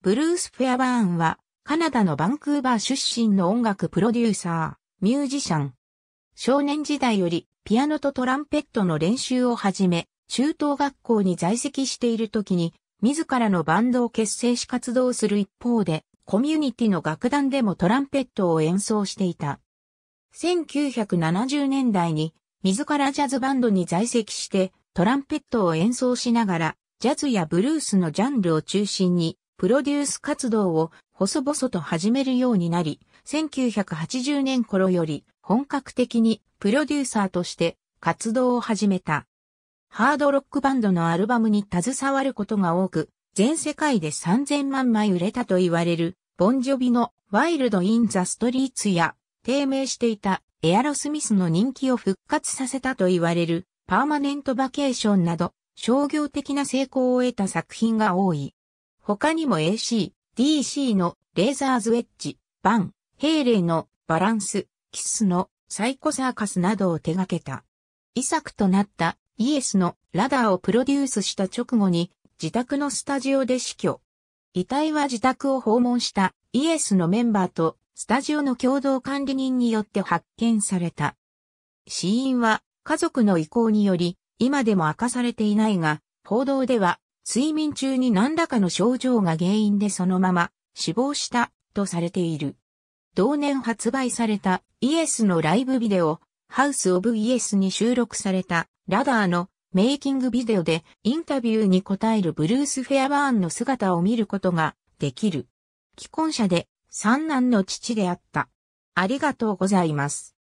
ブルース・フェアバーンは、カナダのバンクーバー出身の音楽プロデューサー、ミュージシャン。少年時代より、ピアノとトランペットの練習を始め、中等学校に在籍している時に、自らのバンドを結成し活動する一方で、コミュニティの楽団でもトランペットを演奏していた。1970年代に、自らジャズバンドに在籍して、トランペットを演奏しながら、ジャズやブルースのジャンルを中心に、プロデュース活動を細々と始めるようになり、1980年頃より本格的にプロデューサーとして活動を始めた。ハードロックバンドのアルバムに携わることが多く、全世界で3000万枚売れたと言われる、ボンジョビのワイルド・イン・ザ・ストリーツや、低迷していたエアロスミスの人気を復活させたと言われる、パーマネント・バケーションなど、商業的な成功を得た作品が多い。他にも AC、DC のレーザーズウェッジ、バン、ヘーレイのバランス、キスのサイコサーカスなどを手掛けた。遺作となったイエスのラダーをプロデュースした直後に自宅のスタジオで死去。遺体は自宅を訪問したイエスのメンバーとスタジオの共同管理人によって発見された。死因は家族の意向により今でも明かされていないが、報道では睡眠中に何らかの症状が原因でそのまま死亡したとされている。同年発売されたイエスのライブビデオ、ハウス・オブ・イエスに収録されたラダーのメイキングビデオでインタビューに答えるブルース・フェアバーンの姿を見ることができる。既婚者で三男の父であった。ありがとうございます。